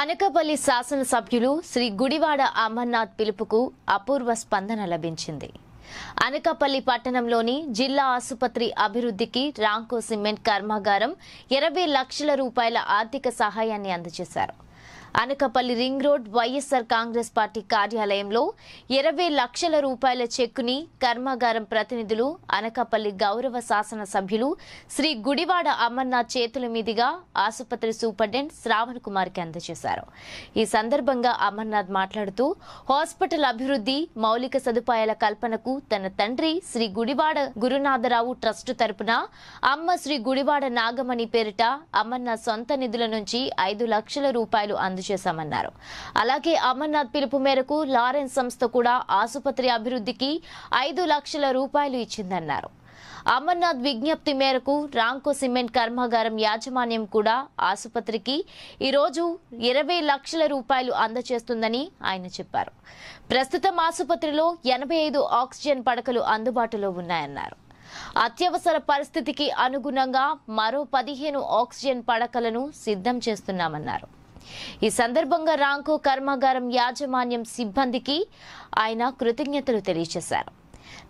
అనకపల్లి శాసనసభ్యులు శ్రీ గుడివాడ అమర్నాథ్ పిలుపుకు అపూర్వ స్పందన లభించింది అనకపల్లి పట్టణంలోని జిల్లా ఆసుపత్రి అభివృద్ధికి రాంకో సిమెంట్ కర్మాగారం ఇరవై లక్షల రూపాయల ఆర్థిక సహాయాన్ని అందజేశారు అనకపల్లి రింగ్ రోడ్ వైఎస్ఆర్ కాంగ్రెస్ పార్టీ కార్యాలయంలో ఇరవై లక్షల రూపాయల చెక్కుని కర్మాగారం ప్రతినిధులు అనకపల్లి గౌరవ శాసన సభ్యులు శ్రీ గుడివాడ అమర్నాథ్ చేతుల మీదుగా ఆసుపత్రి సూపరింటెండెంట్ శ్రావణ్ కుమార్కి అందజేశారు ఈ సందర్భంగా అమర్నాథ్ మాట్లాడుతూ హాస్పిటల్ అభివృద్ధి మౌలిక సదుపాయాల కల్పనకు తన తండ్రి శ్రీ గుడివాడ గురునాథరావు ట్రస్టు తరపున అమ్మ శ్రీ గుడివాడ నాగమణి పేరిట అమర్నాథ్ సొంత నిధుల నుంచి ఐదు లక్షల రూపాయలు సదుపాయాలు అందజేశామన్నారు అలాగే అమర్నాథ్ పిలుపు మేరకు లారెన్స్ సంస్థ కూడా ఆసుపత్రి అభివృద్ధికి ఐదు లక్షల రూపాయలు ఇచ్చిందన్నారు అమర్నాథ్ విజ్ఞప్తి మేరకు రాంకో సిమెంట్ కర్మాగారం యాజమాన్యం కూడా ఆసుపత్రికి ఈరోజు ఇరవై లక్షల రూపాయలు అందజేస్తుందని ఆయన చెప్పారు ప్రస్తుతం ఆసుపత్రిలో ఎనభై ఐదు ఆక్సిజన్ పడకలు అందుబాటులో ఉన్నాయన్నారు అత్యవసర పరిస్థితికి అనుగుణంగా మరో పదిహేను ఆక్సిజన్ పడకలను సిద్ధం చేస్తున్నామన్నారు ఈ సందర్భంగా రాంకు కర్మాగారం యాజమాన్యం సిబ్బందికి ఆయన కృతజ్ఞతలు తెలియజేశారు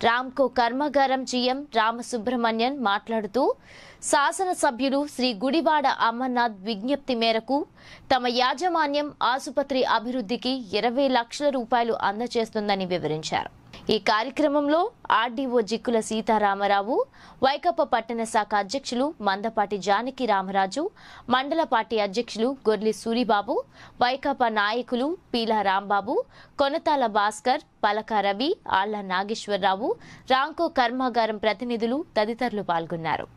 రామ్కో కర్మాగారం జీఎం రామసుబ్రహ్మణ్యన్ మాట్లాడుతూ శాసనసభ్యులు శ్రీ గుడివాడ అమర్నాథ్ విజ్ఞప్తి మేరకు తమ యాజమాన్యం ఆసుపత్రి అభివృద్ధికి ఇరవై లక్షల రూపాయలు అందజేస్తుందని వివరించారు ఈ కార్యక్రమంలో ఆర్డీఓ జిక్కుల సీతారామరావు వైకప్ప పట్టణ శాఖ అధ్యక్షులు మందపాటి జానకి రామరాజు మండల పార్టీ అధ్యక్షులు గొర్లి సూరిబాబు వైకాపా నాయకులు పీల రాంబాబు కొనతాల భాస్కర్ పలక రవి ఆళ్ల నాగేశ్వరరావు రాంకో కర్మాగారం ప్రతినిధులు తదితరులు పాల్గొన్నారు